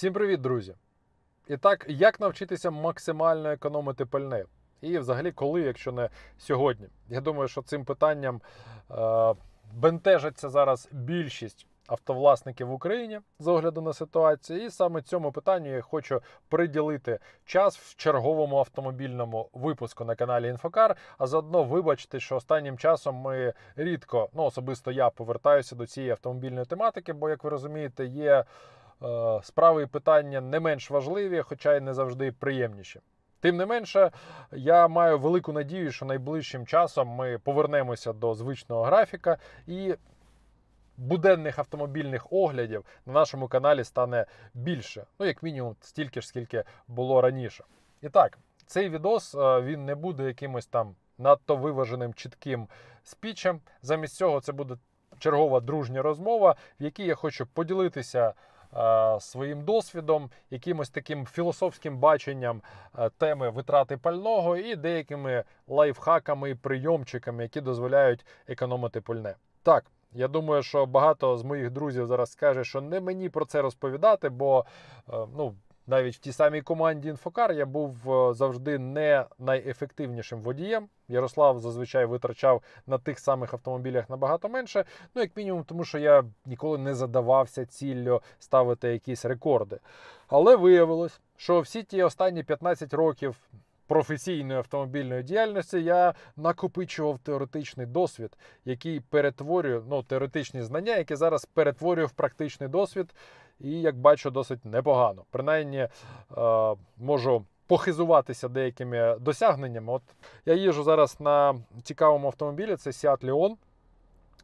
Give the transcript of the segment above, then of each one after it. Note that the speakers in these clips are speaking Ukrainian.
Всім привіт, друзі! І так, як навчитися максимально економити пальне? І взагалі, коли, якщо не сьогодні? Я думаю, що цим питанням е, бентежиться зараз більшість автовласників в Україні з огляду на ситуацію. І саме цьому питанню я хочу приділити час в черговому автомобільному випуску на каналі Інфокар. А заодно вибачте, що останнім часом ми рідко, ну особисто я повертаюся до цієї автомобільної тематики, бо, як ви розумієте, є. Е, справи і питання не менш важливі, хоча й не завжди приємніші. Тим не менше, я маю велику надію, що найближчим часом ми повернемося до звичного графіка і. Буденних автомобільних оглядів на нашому каналі стане більше, ну як мінімум, стільки ж скільки було раніше. І так, цей відос е, він не буде якимось там надто виваженим чітким спічем. Замість цього це буде чергова дружня розмова, в якій я хочу поділитися Е, своїм досвідом, якимось таким філософським баченням е, теми витрати пального і деякими лайфхаками і прийомчиками, які дозволяють економити пальне. Так. Я думаю, що багато з моїх друзів зараз скаже, що не мені про це розповідати, бо е, ну навіть в тій самій команді Інфокар я був е, завжди не найефективнішим водієм. Ярослав зазвичай витрачав на тих самих автомобілях набагато менше. Ну, як мінімум, тому що я ніколи не задавався ціллю ставити якісь рекорди. Але виявилось, що всі ті останні 15 років. Професійної автомобільної діяльності я накопичував теоретичний досвід, який перетворює ну теоретичні знання, які зараз перетворює в практичний досвід і, як бачу, досить непогано. Принаймні е, можу. Похизуватися деякими досягненнями. От Я їжу зараз на цікавому автомобілі, це Seat Leon.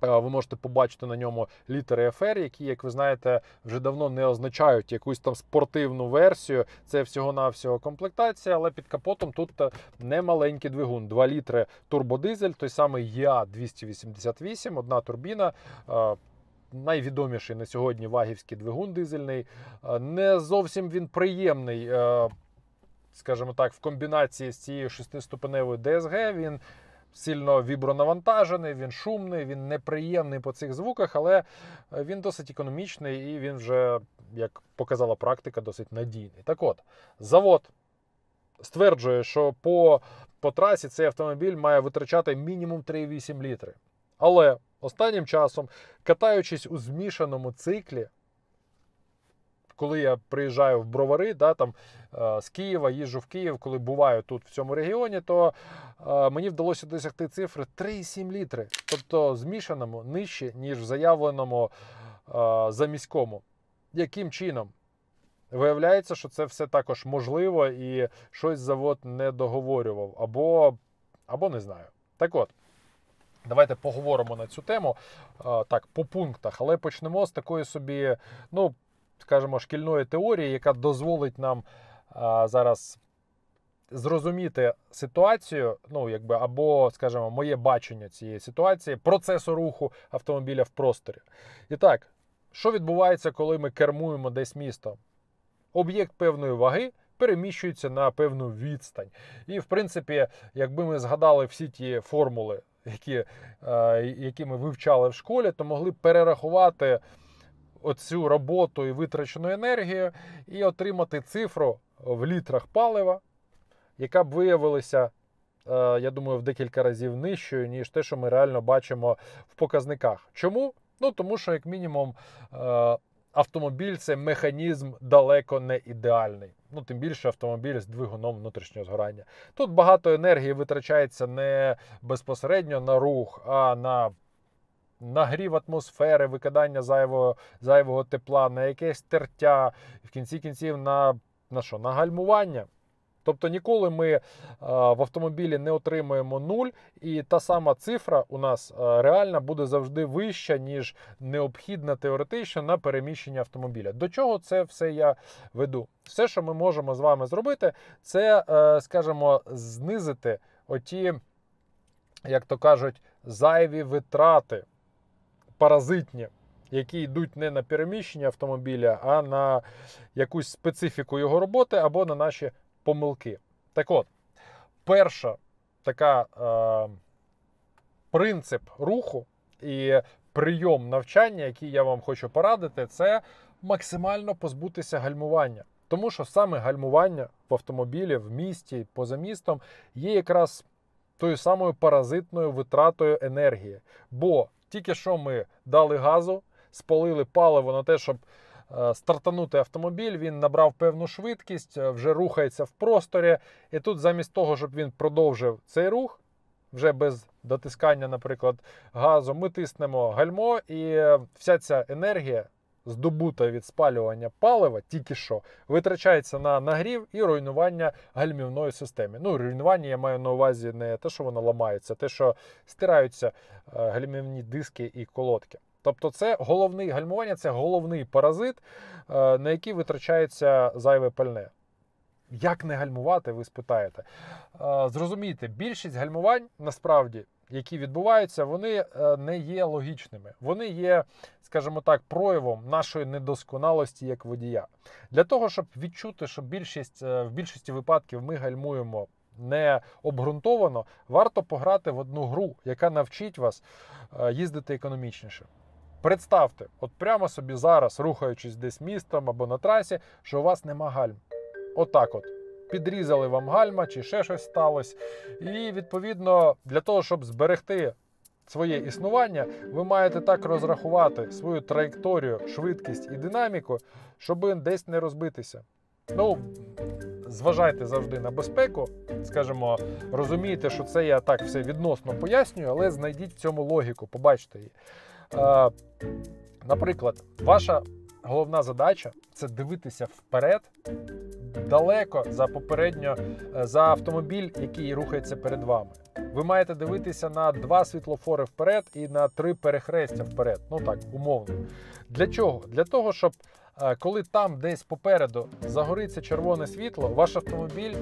Е, ви можете побачити на ньому літери FR, які, як ви знаєте, вже давно не означають якусь там спортивну версію. Це всього-навсього комплектація, але під капотом тут е, немаленький двигун. Два літри турбодизель, той самий EA288, одна турбіна найвідоміший на сьогодні вагівський двигун дизельний. Е, не зовсім він приємний, е, скажімо так, в комбінації з цією шестиступеневою ДСГ. Він сильно вібронавантажений, він шумний, він неприємний по цих звуках, але е, він досить економічний і він вже, як показала практика, досить надійний. Так от, завод. Стверджує, що по по трасі цей автомобіль має витрачати мінімум 3,8 літри. Але Останнім часом, катаючись у змішаному циклі, коли я приїжджаю в бровари, да, там е, з Києва, їжджу в Київ, коли буваю тут в цьому регіоні, то е, мені вдалося досягти цифри 3,7 літри. Тобто змішаному нижче, ніж в заявленому е, заміському. Яким чином? Виявляється, що це все також можливо і щось завод не договорював, або, або не знаю. Так от. Давайте поговоримо на цю тему так по пунктах, але почнемо з такої собі, ну скажімо, шкільної теорії, яка дозволить нам зараз зрозуміти ситуацію, ну якби або, скажімо, моє бачення цієї ситуації, процесу руху автомобіля в просторі. І так, що відбувається, коли ми кермуємо десь місто? Об'єкт певної ваги. переміщується на певну відстань. І, в принципі, якби ми згадали всі ті формули які е, які ми вивчали в школі, то могли перерахувати оцю роботу і витрачену енергію, і отримати цифру в літрах палива, яка б виявилася. Е, я думаю, в декілька разів нижчою, ніж те, що ми реально бачимо в показниках. Чому? Ну тому що, як мінімум, е, автомобіль це механізм далеко не ідеальний ну тим більше автомобіль з двигуном внутрішнього згорання. Тут багато енергії витрачається не безпосередньо на рух, а на нагрів атмосфери, викидання зайвого зайвого тепла, на якесь тертя, в кінці кінців на, на що? На гальмування. Тобто ніколи ми е, в автомобілі не отримуємо нуль, і та сама цифра у нас е, реальна буде завжди вища, ніж необхідна теоретично на переміщення автомобіля. До чого це все я веду? Все, що ми можемо з вами зробити, це, е, скажімо, знизити оті, як то кажуть, зайві витрати паразитні. Які йдуть не на переміщення автомобіля, а на якусь специфіку його роботи або на наші помилки. Так от, перша така е, принцип руху і прийом навчання, який я вам хочу порадити, це максимально позбутися гальмування. Тому що саме гальмування в автомобілі, в місті, поза містом є якраз тою самою паразитною витратою енергії. Бо тільки що ми дали газу, спалили паливо на те, щоб Е, стартанути автомобіль, він набрав певну швидкість, е, вже рухається в просторі. І тут, замість того, щоб він продовжив цей рух, вже без дотискання, наприклад, газу, ми тиснемо гальмо, і е, вся ця енергія. Здобута від спалювання палива тільки що витрачається на нагрів і руйнування гальмівної системи. Ну, руйнування я маю на увазі не те, що вона ламається, а те, що стираються гальмівні диски і колодки. Тобто, це головний гальмування, це головний паразит, е, на який витрачається зайве пальне. Як не гальмувати, ви спитаєте. Е, зрозумійте, більшість гальмувань насправді. Які відбуваються, вони е, не є логічними. Вони є, скажімо так, проявом нашої недосконалості як водія. Для того, щоб відчути, що більшість в більшості випадків ми гальмуємо не обґрунтовано, варто пограти в одну гру, яка навчить вас їздити економічніше. Представте, от прямо собі зараз, рухаючись десь містом або на трасі, що у вас нема гальм. Отак от. Підрізали вам гальма чи ще щось сталося. І відповідно для того, щоб зберегти своє існування, ви маєте так розрахувати свою траєкторію, швидкість і динаміку, щоб десь не розбитися. Ну, зважайте завжди на безпеку, скажімо, розумієте, що це я так все відносно пояснюю, але знайдіть в цьому логіку, побачте її. Е, наприклад, ваша головна задача це дивитися вперед, далеко за попередньо е, за автомобіль, який рухається перед вами. Ви маєте дивитися на два світлофори вперед і на три перехрестя вперед. Ну так, умовно. Для чого? Для того, щоб коли там десь попереду загориться червоне світло, ваш автомобіль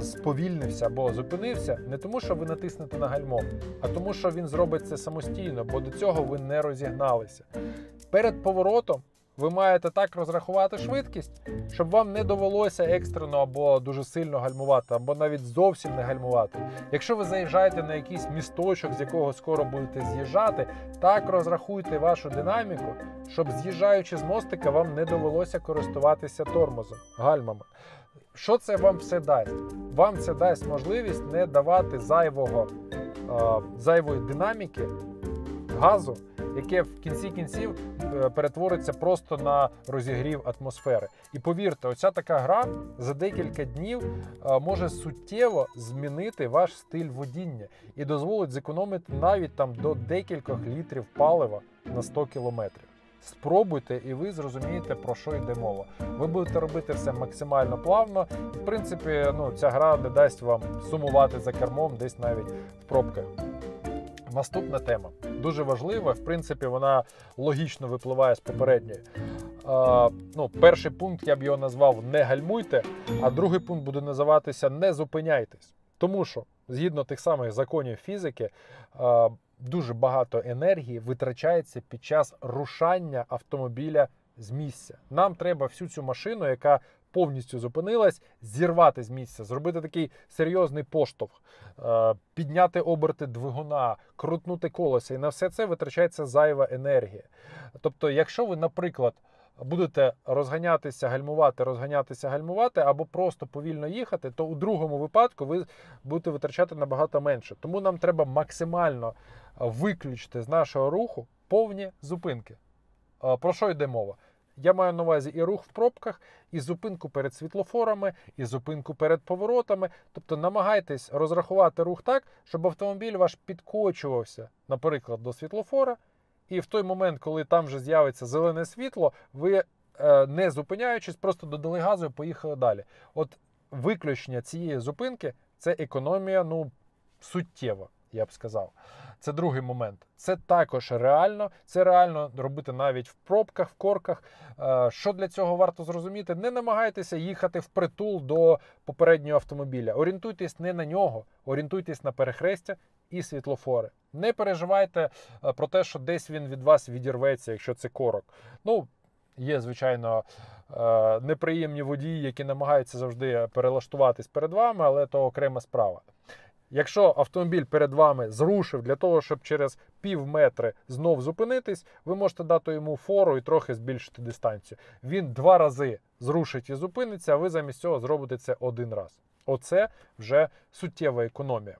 сповільнився або зупинився не тому, що ви натиснете на гальмо, а тому, що він зробить це самостійно, бо до цього ви не розігналися. Перед поворотом ви маєте так розрахувати швидкість, щоб вам не довелося екстрено або дуже сильно гальмувати, або навіть зовсім не гальмувати. Якщо ви заїжджаєте на якийсь місточок, з якого скоро будете з'їжджати, так розрахуйте вашу динаміку, щоб з'їжджаючи з мостика, вам не довелося користуватися тормозом, гальмами. Що це вам все дасть? Вам це дасть можливість не давати зайвого, е, зайвої динаміки, газу яке в кінці кінців е, перетвориться просто на розігрів атмосфери. І повірте, оця така гра за декілька днів е, може суттєво змінити ваш стиль водіння і дозволить зекономити навіть там до декількох літрів палива на 100 кілометрів. Спробуйте, і ви зрозумієте, про що йде мова. Ви будете робити все максимально плавно. В принципі, ну ця гра не дасть вам сумувати за кермом, десь навіть в пробках. Наступна тема дуже важлива. В принципі, вона логічно випливає з попередньої. Е, ну, Перший пункт я б його назвав не гальмуйте, а другий пункт буде називатися не зупиняйтесь. Тому що згідно тих самих законів фізики, е, дуже багато енергії витрачається під час рушання автомобіля з місця. Нам треба всю цю машину, яка повністю зупинилась, зірвати з місця, зробити такий серйозний поштовх, е, підняти оберти двигуна, крутнути колеса. І на все це витрачається зайва енергія. Тобто, якщо ви, наприклад, будете розганятися, гальмувати, розганятися, гальмувати, або просто повільно їхати, то у другому випадку ви будете витрачати набагато менше. Тому нам треба максимально виключити з нашого руху повні зупинки. Е, про що йде мова? Я маю на увазі і рух в пробках, і зупинку перед світлофорами, і зупинку перед поворотами. Тобто намагайтесь розрахувати рух так, щоб автомобіль ваш підкочувався, наприклад, до світлофора. І в той момент, коли там вже з'явиться зелене світло, ви е, не зупиняючись, просто додали газу і поїхали далі. От виключення цієї зупинки це економія, ну суттєва я б сказав. Це другий момент. Це також реально. Це реально робити навіть в пробках, в корках. Е, що для цього варто зрозуміти? Не намагайтеся їхати в притул до попереднього автомобіля. Орієнтуйтесь не на нього, орієнтуйтесь на перехрестя. І світлофори. Не переживайте е, про те, що десь він від вас відірветься, якщо це корок. Ну, є, звичайно, е, неприємні водії, які намагаються завжди перелаштуватись перед вами, але то окрема справа. Якщо автомобіль перед вами зрушив для того, щоб через пів метри знов зупинитись, ви можете дати йому фору і трохи збільшити дистанцію. Він два рази зрушить і зупиниться, а ви замість цього зробите це один раз. Оце вже суттєва економія.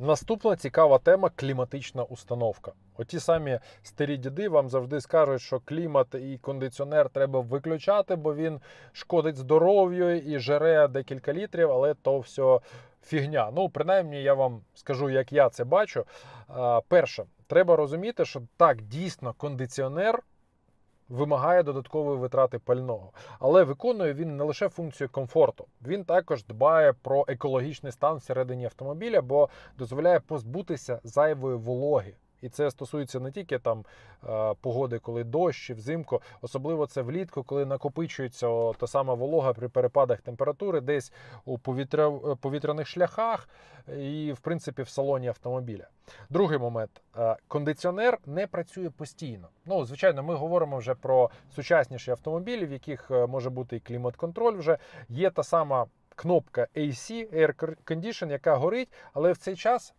Наступна цікава тема кліматична установка. Оті самі старі діди вам завжди скажуть, що клімат і кондиціонер треба виключати, бо він шкодить здоров'ю і жере декілька літрів, але то все фігня. Ну, принаймні, я вам скажу, як я це бачу. Перше, треба розуміти, що так дійсно кондиціонер. Вимагає додаткової витрати пального, але виконує він не лише функцію комфорту, він також дбає про екологічний стан всередині автомобіля, бо дозволяє позбутися зайвої вологи. І це стосується не тільки там е, погоди, коли дощ, взимку, особливо це влітку, коли накопичується та сама волога при перепадах температури, десь у повітря, е, повітряних шляхах і, в принципі, в салоні автомобіля. Другий момент: е, кондиціонер не працює постійно. Ну, звичайно, ми говоримо вже про сучасніші автомобілі, в яких може бути і клімат-контроль. Вже є та сама кнопка AC, Air Condition, яка горить, але в цей час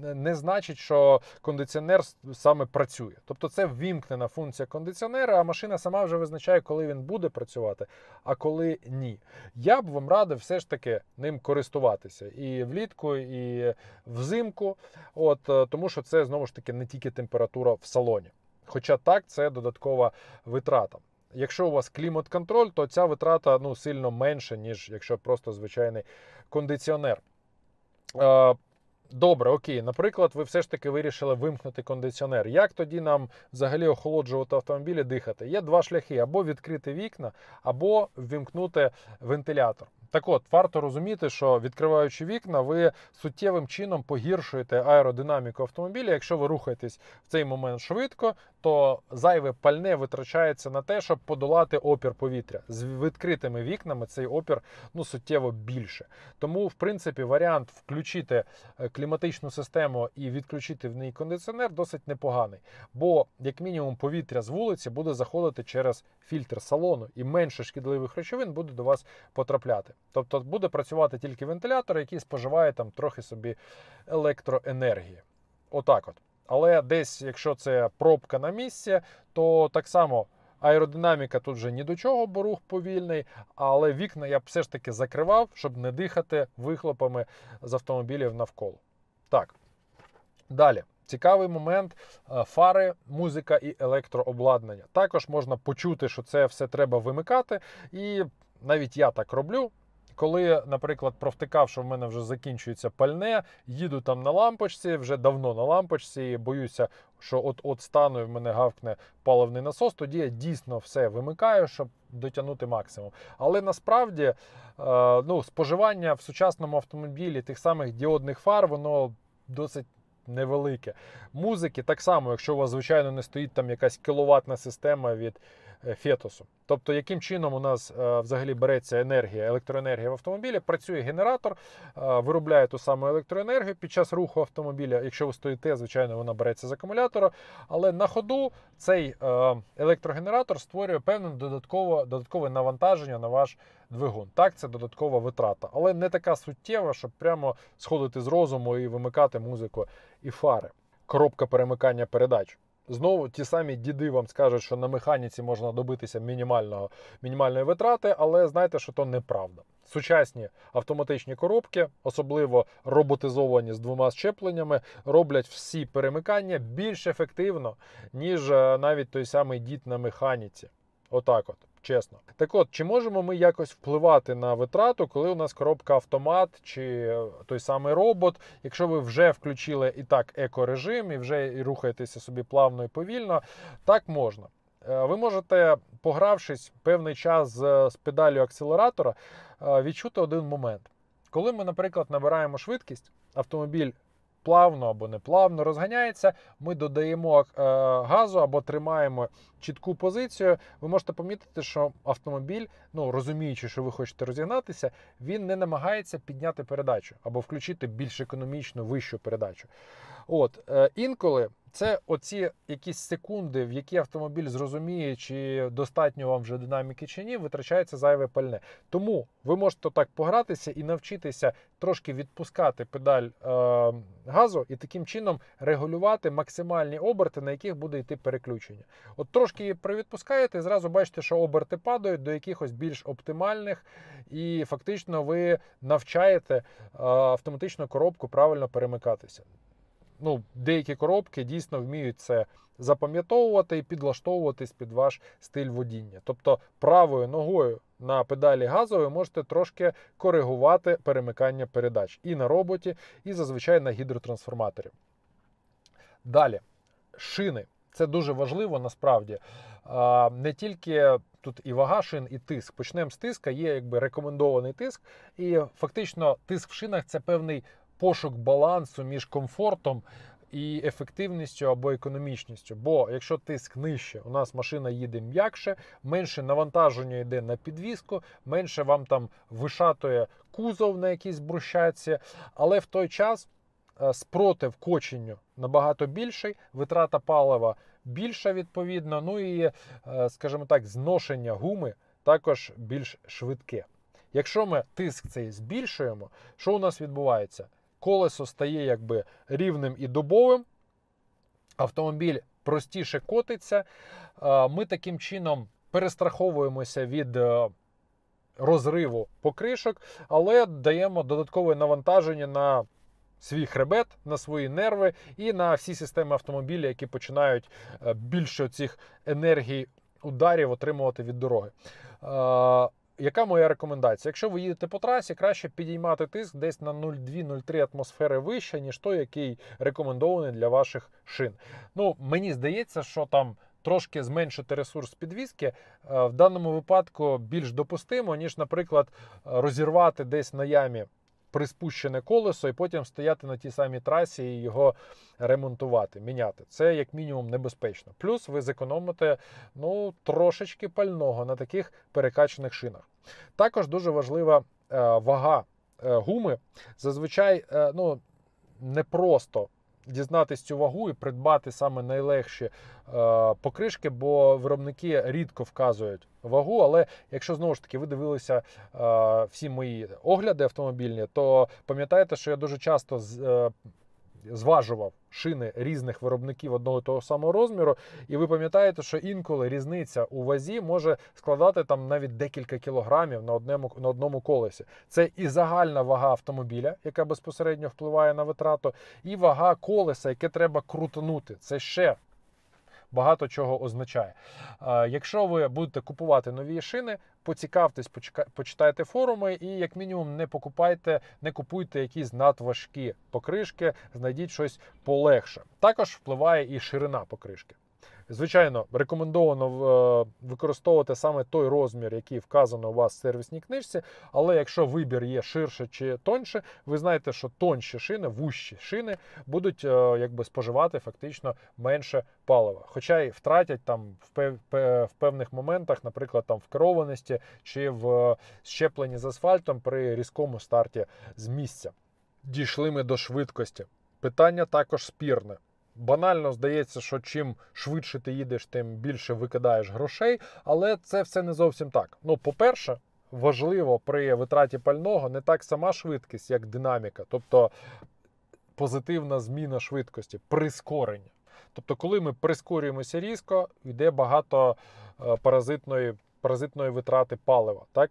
не значить, що кондиціонер саме працює. Тобто це ввімкнена функція кондиціонера, а машина сама вже визначає, коли він буде працювати, а коли ні. Я б вам радив все ж таки ним користуватися і влітку, і взимку, от е, тому що це знову ж таки не тільки температура в салоні. Хоча так, це додаткова витрата. Якщо у вас клімат-контроль, то ця витрата ну, сильно менша, ніж якщо просто звичайний кондиціонер. Е, Добре, окей, наприклад, ви все ж таки вирішили вимкнути кондиціонер. Як тоді нам взагалі охолоджувати автомобілі дихати? Є два шляхи: або відкрити вікна, або ввімкнути вентилятор. Так от варто розуміти, що відкриваючи вікна, ви суттєвим чином погіршуєте аеродинаміку автомобіля. Якщо ви рухаєтесь в цей момент швидко, то зайве пальне витрачається на те, щоб подолати опір повітря. З відкритими вікнами цей опір ну суттєво більше. Тому, в принципі, варіант включити е, кліматичну систему і відключити в неї кондиціонер досить непоганий. Бо, як мінімум, повітря з вулиці буде заходити через фільтр салону і менше шкідливих речовин буде до вас потрапляти. Тобто буде працювати тільки вентилятор, який споживає там трохи собі електроенергії. Отак от. Але десь, якщо це пробка на місці, то так само аеродинаміка тут вже ні до чого, бо рух повільний. Але вікна я б все ж таки закривав, щоб не дихати вихлопами з автомобілів навколо. Так. Далі. Цікавий момент е, фари, музика і електрообладнання. Також можна почути, що це все треба вимикати. І навіть я так роблю коли, наприклад, провтикав, що в мене вже закінчується пальне, їду там на лампочці, вже давно на лампочці, боюся, що от от стану і в мене гавкне паливний насос, тоді я дійсно все вимикаю, щоб дотягнути максимум. Але насправді е, ну, споживання в сучасному автомобілі тих самих діодних фар, воно досить. Невелике музики так само, якщо у вас звичайно не стоїть там якась кіловатна система від Е, фетусу. Тобто, яким чином у нас е, взагалі береться енергія, електроенергія в автомобілі, працює генератор, е, виробляє ту саму електроенергію під час руху автомобіля. Якщо ви стоїте, звичайно, вона береться з акумулятора. Але на ходу цей електрогенератор створює певне додаткове, додаткове навантаження на ваш двигун. Так, це додаткова витрата, але не така суттєва, щоб прямо сходити з розуму і вимикати музику і фари. Коробка перемикання передач. Знову ті самі діди вам скажуть, що на механіці можна добитися мінімального, мінімальної витрати, але знаєте, що то неправда. Сучасні автоматичні коробки, особливо роботизовані з двома щепленнями, роблять всі перемикання більш ефективно, ніж е, навіть той самий дід на механіці. Отак от чесно. Так от, чи можемо ми якось впливати на витрату, коли у нас коробка автомат чи е, той самий робот? Якщо ви вже включили і так екорежим, і вже і рухаєтеся собі плавно і повільно, так можна. Е, ви можете, погравшись певний час з, з педалю акселератора, е, відчути один момент. Коли ми, наприклад, набираємо швидкість, автомобіль плавно або неплавно розганяється. Ми додаємо е, газу або тримаємо чітку позицію. Ви можете помітити, що автомобіль, ну розуміючи, що ви хочете розігнатися, він не намагається підняти передачу або включити більш економічну вищу передачу. От е, інколи. Це оці якісь секунди, в які автомобіль зрозуміє, чи достатньо вам вже динаміки чи ні, витрачається зайве пальне. Тому ви можете так погратися і навчитися трошки відпускати педаль е, газу і таким чином регулювати максимальні оберти, на яких буде йти переключення. От трошки привідпускаєте, і зразу бачите, що оберти падають до якихось більш оптимальних, і фактично ви навчаєте е, автоматично коробку правильно перемикатися ну, деякі коробки дійсно вміють це запам'ятовувати і підлаштовуватись під ваш стиль водіння. Тобто правою ногою на педалі газової ви можете трошки коригувати перемикання передач і на роботі, і зазвичай на гідротрансформаторі. Далі, шини. Це дуже важливо насправді. Не тільки тут і вага шин, і тиск. Почнемо з тиска, є якби рекомендований тиск. І фактично тиск в шинах це певний пошук балансу між комфортом і ефективністю або економічністю. Бо якщо тиск нижче, у нас машина їде м'якше, менше навантаження йде на підвізку, менше вам там вишатує кузов на якійсь брущаці, але в той час. Е, спротив коченню набагато більший, витрата палива більша відповідно. Ну і, е, скажімо так, зношення гуми також більш швидке. Якщо ми тиск цей збільшуємо, що у нас відбувається? колесо стає якби рівним і дубовим. Автомобіль простіше котиться. Ми таким чином перестраховуємося від е, розриву покришок, але даємо додаткове навантаження на свій хребет, на свої нерви і на всі системи автомобіля, які починають е, більше цих енергій ударів отримувати від дороги. Яка моя рекомендація? Якщо ви їдете по трасі, краще підіймати тиск десь на 0,2-0,3 атмосфери вище, ніж той, який рекомендований для ваших шин. Ну, мені здається, що там. Трошки зменшити ресурс підвізки е, в даному випадку більш допустимо, ніж, наприклад, розірвати десь на ямі приспущене колесо і потім стояти на тій самій трасі і його ремонтувати, міняти. Це як мінімум небезпечно. Плюс ви зекономите ну, трошечки пального на таких перекачаних шинах. Також дуже важлива е, вага е, гуми. Зазвичай е, ну, не просто дізнатись цю вагу і придбати саме найлегші е, покришки, бо виробники рідко вказують вагу. Але якщо знову ж таки ви дивилися е, всі мої огляди автомобільні, то пам'ятаєте, що я дуже часто з, е, зважував шини різних виробників одного того самого розміру, і ви пам'ятаєте, що інколи різниця у вазі може складати там навіть декілька кілограмів на одному на одному колесі. Це і загальна вага автомобіля, яка безпосередньо впливає на витрату, і вага колеса, яке треба крутнути. Це ще багато чого означає. Якщо ви будете купувати нові шини, поцікавтесь, почитайте форуми, і як мінімум не покупайте, не купуйте якісь надважкі покришки, знайдіть щось полегше. Також впливає і ширина покришки. Звичайно, рекомендовано е, використовувати саме той розмір, який вказано у вас в сервісній книжці. Але якщо вибір є ширше чи тоньше, ви знаєте, що тонші шини, вущі шини будуть е, якби споживати фактично менше палива. Хоча й втратять там в певних моментах, наприклад, там в керованості чи в е, щепленні з асфальтом при різкому старті з місця. Дійшли ми до швидкості. Питання також спірне банально здається, що чим швидше ти їдеш, тим більше викидаєш грошей. Але це все не зовсім так. Ну, по-перше, важливо при витраті пального не так сама швидкість, як динаміка, тобто позитивна зміна швидкості, прискорення. Тобто, коли ми прискорюємося різко, йде багато е, паразитної. Паразитної витрати палива, так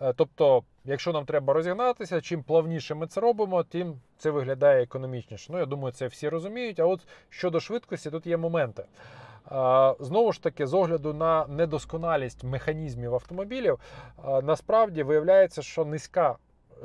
е, тобто Якщо нам треба розігнатися, чим плавніше ми це робимо, тим це виглядає економічніше. Ну, я думаю, це всі розуміють. А от щодо швидкості, тут є моменти. Знову ж таки, з огляду на недосконалість механізмів автомобілів, насправді виявляється, що низька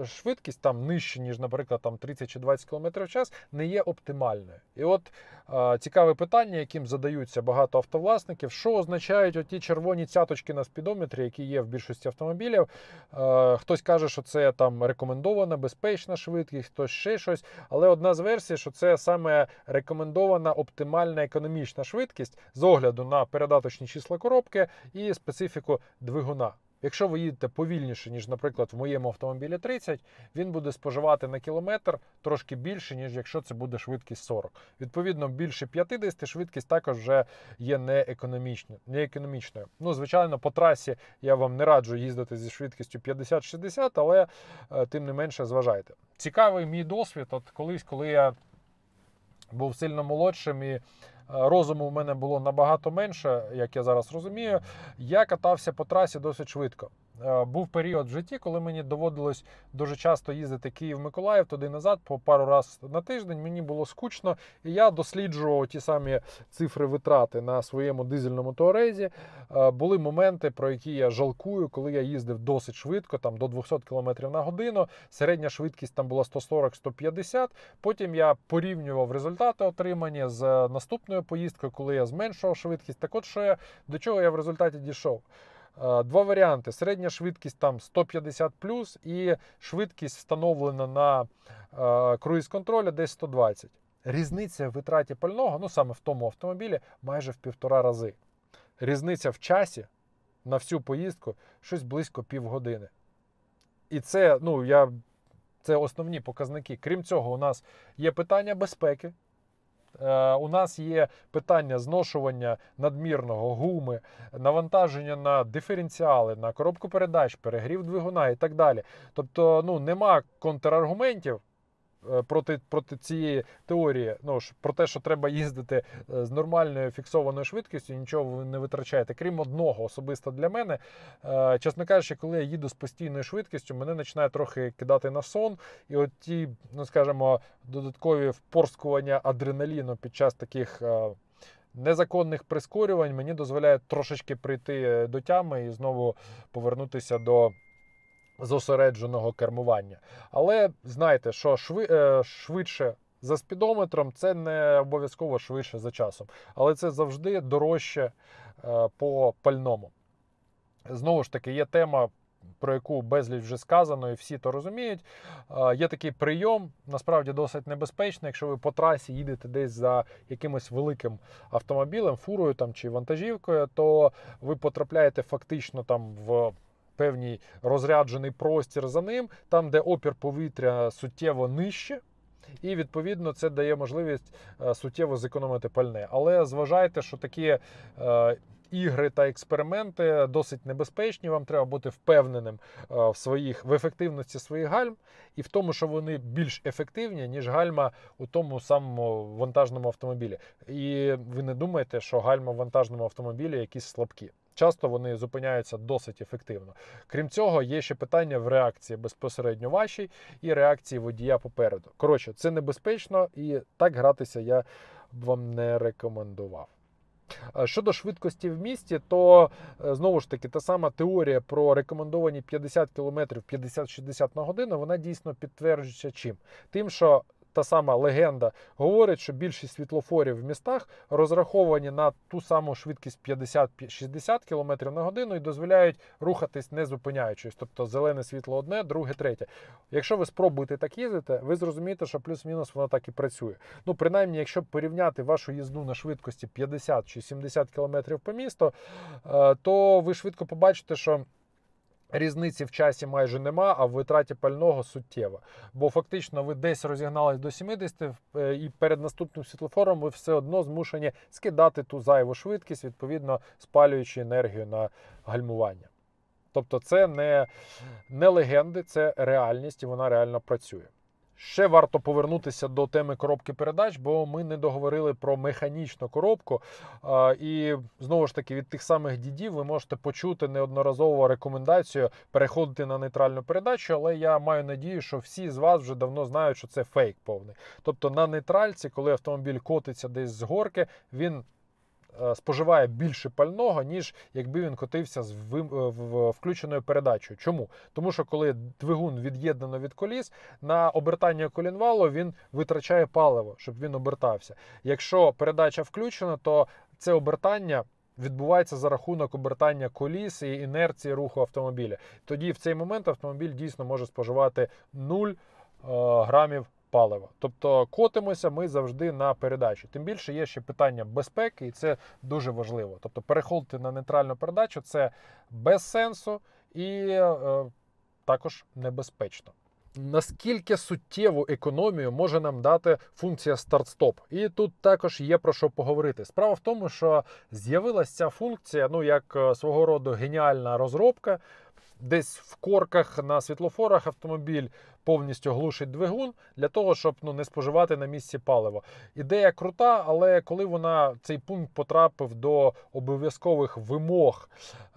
швидкість там нижче, ніж, наприклад, там 30 чи 20 км в час, не є оптимальною. І от е, цікаве питання, яким задаються багато автовласників, що означають оті червоні цяточки на спідометрі, які є в більшості автомобілів. Е, хтось каже, що це там рекомендована, безпечна швидкість, хтось ще щось. Але одна з версій, що це саме рекомендована оптимальна економічна швидкість з огляду на передаточні числа коробки і специфіку двигуна. Якщо ви їдете повільніше, ніж, наприклад, в моєму автомобілі 30, він буде споживати на кілометр трошки більше, ніж якщо це буде швидкість 40. Відповідно, більше 50 швидкість також вже є неекономічною. Ну, звичайно, по трасі я вам не раджу їздити зі швидкістю 50-60, але е, тим не менше зважайте. Цікавий мій досвід, от колись, коли я був сильно молодшим і розуму в мене було набагато менше, як я зараз розумію. Я катався по трасі досить швидко. Е, був період в житті, коли мені доводилось дуже часто їздити Київ-Миколаїв туди назад, по пару раз на тиждень. Мені було скучно, і я досліджував ті самі цифри витрати на своєму дизельному туарезі. Е, були моменти, про які я жалкую, коли я їздив досить швидко, там до 200 км на годину. Середня швидкість там була 140-150. Потім я порівнював результати отримання з е, наступною поїздкою, коли я зменшував швидкість. Так, от що я до чого я в результаті дійшов? Е, два варіанти: середня швидкість там 150 плюс, і швидкість встановлена на е, круїз контролю десь 120. Різниця в витраті пального, ну саме в тому автомобілі, майже в півтора рази. Різниця в часі на всю поїздку щось близько півгодини. І це, ну я. Це основні показники. Крім цього, у нас є питання безпеки. Е, у нас є питання зношування надмірного гуми, навантаження на диференціали, на коробку передач, перегрів двигуна і так далі. Тобто, ну нема контраргументів. Е, проти проти цієї теорії, ну ж про те, що треба їздити е, з нормальною фіксованою швидкістю, нічого ви не витрачаєте. Крім одного, особисто для мене, е, чесно кажучи, коли я їду з постійною швидкістю, мене починає трохи кидати на сон, і от ті, ну скажімо, додаткові впорскування адреналіну під час таких. Незаконних прискорювань мені дозволяє трошечки прийти до тями і знову повернутися до зосередженого кермування. Але знаєте, що шви, е, швидше за спідометром, це не обов'язково швидше за часом, але це завжди дорожче е, по пальному. Знову ж таки, є тема. Про яку безліч вже сказано, і всі то розуміють. Е, є такий прийом, насправді досить небезпечний. Якщо ви по трасі їдете десь за якимось великим автомобілем, фурою там чи вантажівкою, то ви потрапляєте фактично там в певний розряджений простір за ним, там, де опір повітря суттєво нижче. І відповідно це дає можливість е, суттєво зекономити пальне. Але зважайте, що такі е, ігри та експерименти досить небезпечні. Вам треба бути впевненим е, в своїх в ефективності своїх гальм і в тому, що вони більш ефективні, ніж гальма у тому самому вантажному автомобілі. І ви не думаєте, що гальма в вантажному автомобілі якісь слабкі. Часто вони зупиняються досить ефективно. Крім цього, є ще питання в реакції безпосередньо вашій і реакції водія попереду. Коротше, це небезпечно і так гратися я вам не рекомендував. Е, щодо швидкості в місті, то е, знову ж таки та сама теорія про рекомендовані 50 км 50-60 на годину, вона дійсно підтверджується чим? Тим, що та сама легенда говорить, що більшість світлофорів в містах розраховані на ту саму швидкість 50-60 км на годину і дозволяють рухатись не зупиняючись. Тобто зелене світло одне, друге, третє. Якщо ви спробуєте так їздити, ви зрозумієте, що плюс-мінус воно так і працює. Ну, принаймні, якщо порівняти вашу їзду на швидкості 50 чи 70 км по місту, е, то ви швидко побачите, що. Різниці в часі майже нема, а в витраті пального суттєва. Бо фактично ви десь розігнались до 70 е, і перед наступним світлофором ви все одно змушені скидати ту зайву швидкість, відповідно спалюючи енергію на гальмування. Тобто, це не, не легенди, це реальність, і вона реально працює. Ще варто повернутися до теми коробки передач, бо ми не договорили про механічну коробку. І знову ж таки, від тих самих дідів ви можете почути неодноразово рекомендацію переходити на нейтральну передачу, але я маю надію, що всі з вас вже давно знають, що це фейк повний. Тобто на нейтральці, коли автомобіль котиться десь з горки, він Е, споживає більше пального, ніж якби він котився з е, включеною передачею. Чому? Тому що коли двигун від'єднано від коліс, на обертання колінвалу він витрачає паливо, щоб він обертався. Якщо передача включена, то це обертання. Відбувається за рахунок обертання коліс і інерції руху автомобіля. Тоді в цей момент автомобіль дійсно може споживати 0 е, грамів палива. Тобто котимося ми завжди на передачі. Тим більше є ще питання безпеки, і це дуже важливо. Тобто, переходити на нейтральну передачу це без сенсу і е, також небезпечно. Наскільки суттєву економію може нам дати функція старт-стоп? І тут також є про що поговорити. Справа в тому, що з'явилася ця функція, ну як е, свого роду геніальна розробка десь в корках на світлофорах автомобіль повністю глушить двигун для того, щоб ну, не споживати на місці паливо. Ідея крута, але коли вона цей пункт потрапив до обов'язкових вимог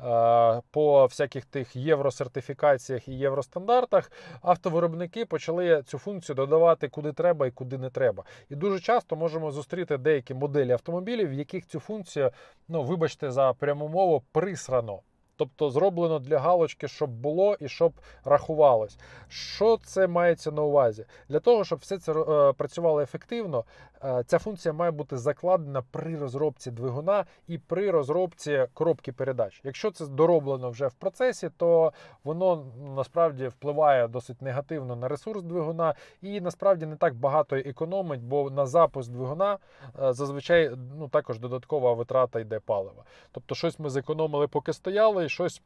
е, по всяких тих євросертифікаціях і євростандартах, автовиробники почали цю функцію додавати куди треба і куди не треба. І дуже часто можемо зустріти деякі моделі автомобілів, в яких цю функцію, ну вибачте, за пряму мову присрано. Тобто зроблено для галочки, щоб було і щоб рахувалось. Що це мається на увазі? Для того, щоб все це е, працювало ефективно, Е, ця функція має бути закладена при розробці двигуна і при розробці коробки передач. Якщо це дороблено вже в процесі, то воно насправді впливає досить негативно на ресурс двигуна і насправді не так багато економить, бо на запуск двигуна е, зазвичай ну також додаткова витрата йде палива. Тобто, щось ми зекономили, поки стояли, і щось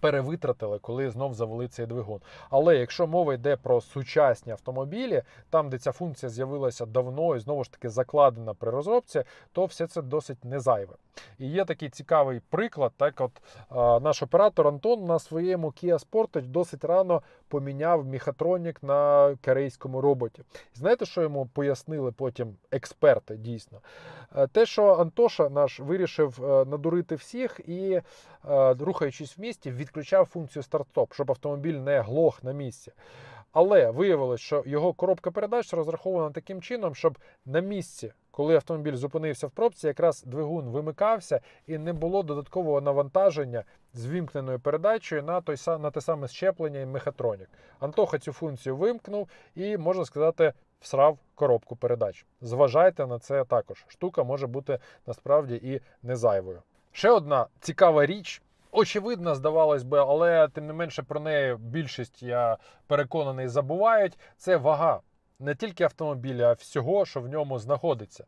перевитратили, коли знов завели цей двигун. Але якщо мова йде про сучасні автомобілі, там де ця функція з'явилася давно і знову ж таки закладена при розробці, то все це досить незайве. І є такий цікавий приклад. Так, от е, Наш оператор Антон на своєму Kia Sportage досить рано поміняв міхатронік на корейському роботі. знаєте, що йому пояснили потім експерти дійсно? Е, те, що Антоша наш вирішив е, надурити всіх і, е, рухаючись в місті, відключав функцію старт-стоп, щоб автомобіль не глох на місці. Але виявилось, що його коробка передач розрахована таким чином, щоб на місці, коли автомобіль зупинився в пробці, якраз двигун вимикався і не було додаткового навантаження з вімкненою передачею на той на те саме щеплення і мехатронік. Антоха цю функцію вимкнув і можна сказати. Всрав коробку передач. Зважайте на це також. Штука може бути насправді і не зайвою. Ще одна цікава річ, Очевидно, здавалось би, але тим не менше про неї більшість я переконаний забувають. Це вага не тільки автомобіля, а всього, що в ньому знаходиться.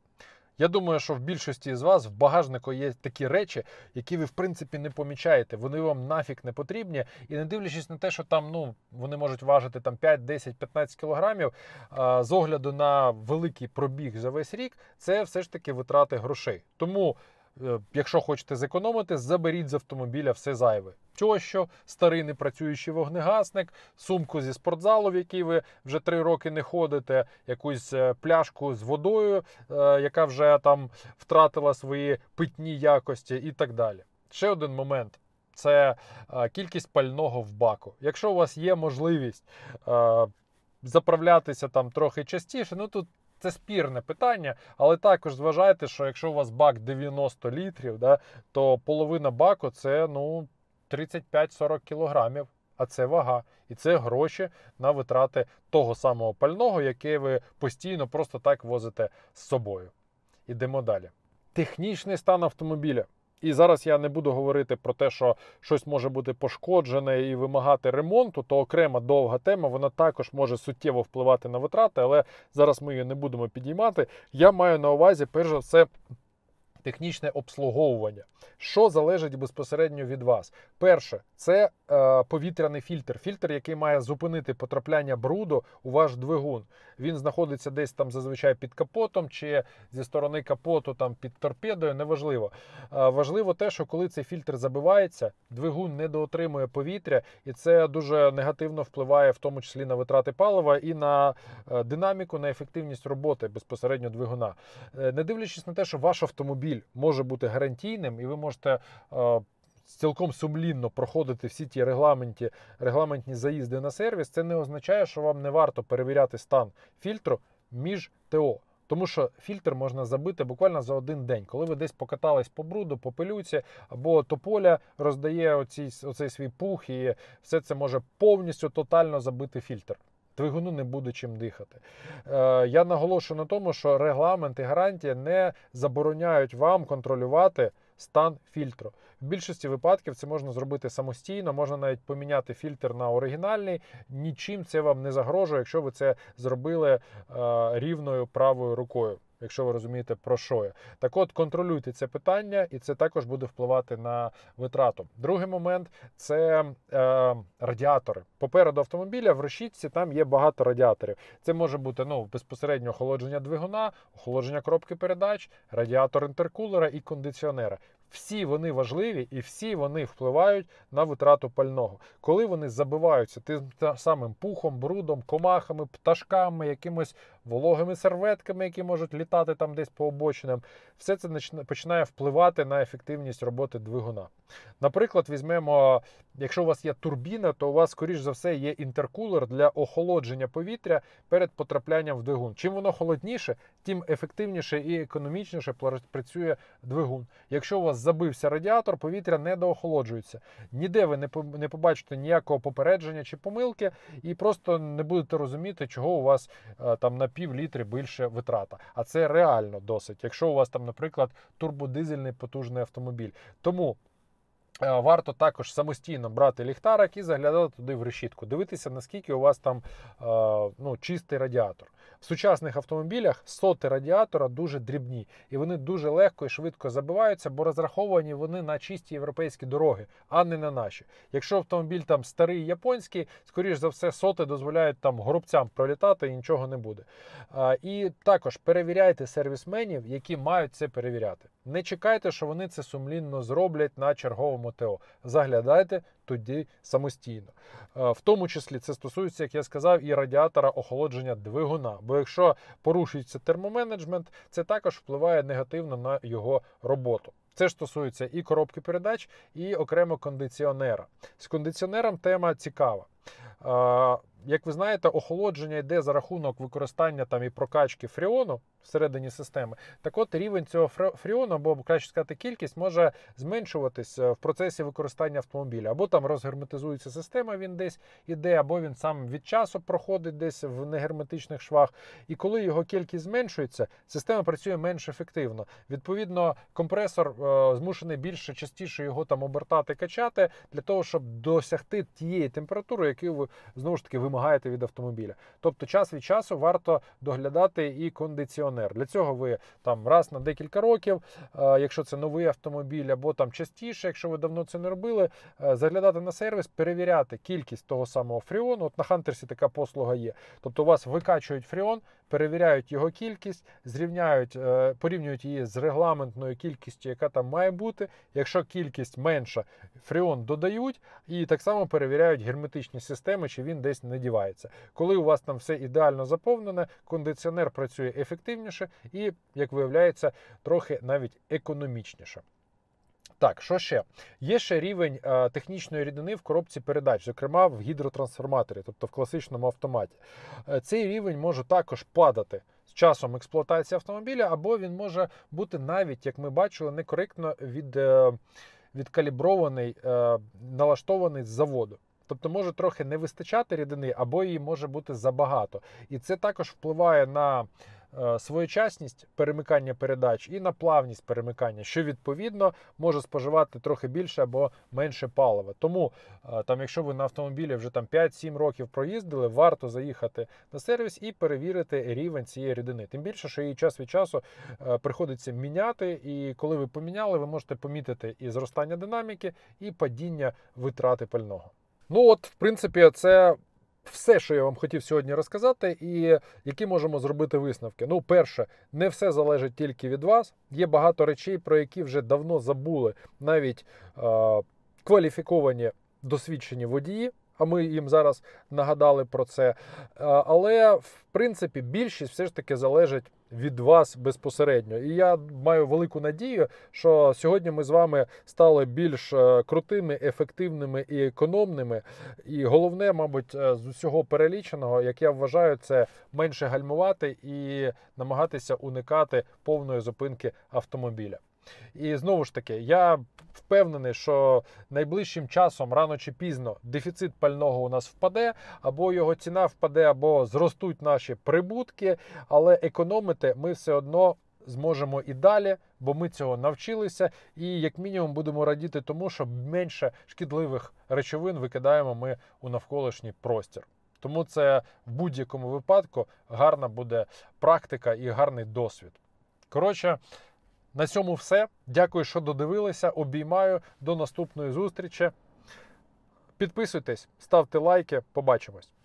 Я думаю, що в більшості з вас в багажнику є такі речі, які ви в принципі не помічаєте. Вони вам нафік не потрібні. І не дивлячись на те, що там ну вони можуть важити там 5, 10, 15 кілограмів. З огляду на великий пробіг за весь рік, це все ж таки витрати грошей. Тому Е, якщо хочете зекономити, заберіть з автомобіля все зайве. Тощо, старий непрацюючий вогнегасник, сумку зі спортзалу, в якій ви вже три роки не ходите, якусь е, пляшку з водою, е, яка вже там втратила свої питні якості, і так далі. Ще один момент. Це кількість пального в баку. Якщо у вас є можливість заправлятися там трохи частіше, ну тут це спірне питання, але також зважайте, що якщо у вас бак 90 літрів, да, то половина баку це ну, 35-40 кілограмів. А це вага, і це гроші на витрати того самого пального, яке ви постійно просто так возите з собою. Ідемо далі. Технічний стан автомобіля. І зараз я не буду говорити про те, що щось може бути пошкоджене і вимагати ремонту, то окрема довга тема вона також може суттєво впливати на витрати, але зараз ми її не будемо підіймати. Я маю на увазі, перш за все технічне обслуговування, що залежить безпосередньо від вас. Перше, це е, повітряний фільтр. Фільтр, який має зупинити потрапляння бруду у ваш двигун. Він знаходиться десь там зазвичай під капотом чи зі сторони капоту, там під торпедою. Неважливо. Е, важливо те, що коли цей фільтр забивається, двигун недоотримує повітря, і це дуже негативно впливає, в тому числі на витрати палива і на е, динаміку, на ефективність роботи безпосередньо двигуна. Е, не дивлячись на те, що ваш автомобіль автомобіль може бути гарантійним, і ви можете. Е, цілком сумлінно проходити всі ті регламенті, регламентні заїзди на сервіс, це не означає, що вам не варто перевіряти стан фільтру між ТО. Тому що фільтр можна забити буквально за один день, коли ви десь покатались по бруду, по пилюці, або тополя роздає оцей, оцей свій пух, і все це може повністю тотально забити фільтр двигуну не буде чим дихати. Е, Я наголошую на тому, що регламент і гарантія не забороняють вам контролювати. Стан фільтру. В більшості випадків це можна зробити самостійно, можна навіть поміняти фільтр на оригінальний. Нічим це вам не загрожує, якщо ви це зробили е, рівною правою рукою якщо ви розумієте, про що я. Так от контролюйте це питання, і це також буде впливати на витрату. Другий момент це е, радіатори. Попереду автомобіля в решітці там є багато радіаторів. Це може бути ну, безпосередньо охолодження двигуна, охолодження коробки передач, радіатор інтеркулера і кондиціонера. Всі вони важливі і всі вони впливають на витрату пального. Коли вони забиваються тим самим пухом, брудом, комахами, пташками, якимось вологими серветками, які можуть літати там десь по обочинам, все це починає впливати на ефективність роботи двигуна. Наприклад, візьмемо Якщо у вас є турбіна, то у вас, скоріш за все, є інтеркулер для охолодження повітря перед потраплянням в двигун. Чим воно холодніше, тим ефективніше і економічніше працює двигун. Якщо у вас забився радіатор, повітря не доохолоджується. Ніде ви не побачите ніякого попередження чи помилки, і просто не будете розуміти, чого у вас е, там на пів літри більше витрата. А це реально досить. Якщо у вас там, наприклад, турбодизельний потужний автомобіль. Тому. Е, варто також самостійно брати ліхтарик і заглядати туди в решітку. Дивитися, наскільки у вас там е, ну, чистий радіатор. В сучасних автомобілях соти радіатора дуже дрібні, і вони дуже легко і швидко забиваються, бо розраховані вони на чисті європейські дороги, а не на наші. Якщо автомобіль там старий японський, скоріш за все, соти дозволяють там горобцям пролітати і нічого не буде. А, І також перевіряйте сервісменів, які мають це перевіряти. Не чекайте, що вони це сумлінно зроблять на черговому ТО. Заглядайте тоді самостійно. Е, в тому числі це стосується, як я сказав, і радіатора охолодження двигуна. Бо якщо порушується термоменеджмент, це також впливає негативно на його роботу. Це ж стосується і коробки передач, і окремо кондиціонера. З кондиціонером тема цікава. Е, як ви знаєте, охолодження йде за рахунок використання там і прокачки фріону всередині системи. Так от рівень цього фріону, або краще сказати, кількість може зменшуватись е, в процесі використання автомобіля, або там розгерметизується система, він десь іде, або він сам від часу проходить десь в негерметичних швах. І коли його кількість зменшується, система працює менш ефективно. Відповідно, компресор е, змушений більше частіше його там обертати, качати для того, щоб досягти тієї температури, яку ви знову ж таки ви вимагаєте від автомобіля. Тобто, час від часу варто доглядати і кондиціонер. Для цього ви там раз на декілька років, е, якщо це новий автомобіль, або там частіше, якщо ви давно це не робили, е, заглядати на сервіс, перевіряти кількість того самого фріону. От на Хантерсі така послуга є. Тобто, у вас викачують фріон, перевіряють його кількість, зрівняють, е, порівнюють її з регламентною кількістю, яка там має бути. Якщо кількість менша, фреон додають і так само перевіряють герметичні системи, чи він десь не дівається. Коли у вас там все ідеально заповнене, кондиціонер працює ефективніше і, як виявляється, трохи навіть економічніше. Так, що ще? Є ще рівень е, технічної рідини в коробці передач, зокрема в гідротрансформаторі, тобто в класичному автоматі. Е, цей рівень може також падати з часом експлуатації автомобіля, або він може бути навіть, як ми бачили, некоректно від, е, відкалібрований, е, налаштований з заводу. Тобто може трохи не вистачати рідини, або її може бути забагато. І це також впливає на. Е, своєчасність перемикання передач і на плавність перемикання, що відповідно може споживати трохи більше або менше палива. Тому, е, там, якщо ви на автомобілі вже там 5-7 років проїздили, варто заїхати на сервіс і перевірити рівень цієї рідини. Тим більше, що її час від часу е, приходиться міняти. І коли ви поміняли, ви можете помітити і зростання динаміки, і падіння витрати пального. Ну от, в принципі, це все, що я вам хотів сьогодні розказати, і які можемо зробити висновки. Ну, перше, не все залежить тільки від вас. Є багато речей, про які вже давно забули навіть е, кваліфіковані досвідчені водії а ми їм зараз нагадали про це. Е, але в принципі більшість все ж таки залежить від вас безпосередньо. І я маю велику надію, що сьогодні ми з вами стали більш е, крутими, ефективними і економними. І головне, мабуть, е, з усього переліченого, як я вважаю, це менше гальмувати і намагатися уникати повної зупинки автомобіля. І знову ж таки, я впевнений, що найближчим часом, рано чи пізно, дефіцит пального у нас впаде, або його ціна впаде, або зростуть наші прибутки, але економити ми все одно. Зможемо і далі, бо ми цього навчилися, і як мінімум будемо радіти тому, що менше шкідливих речовин викидаємо ми у навколишній простір. Тому це в будь-якому випадку гарна буде практика і гарний досвід. Коротше, на цьому все. Дякую, що додивилися. Обіймаю. До наступної зустрічі. Підписуйтесь, ставте лайки. Побачимось.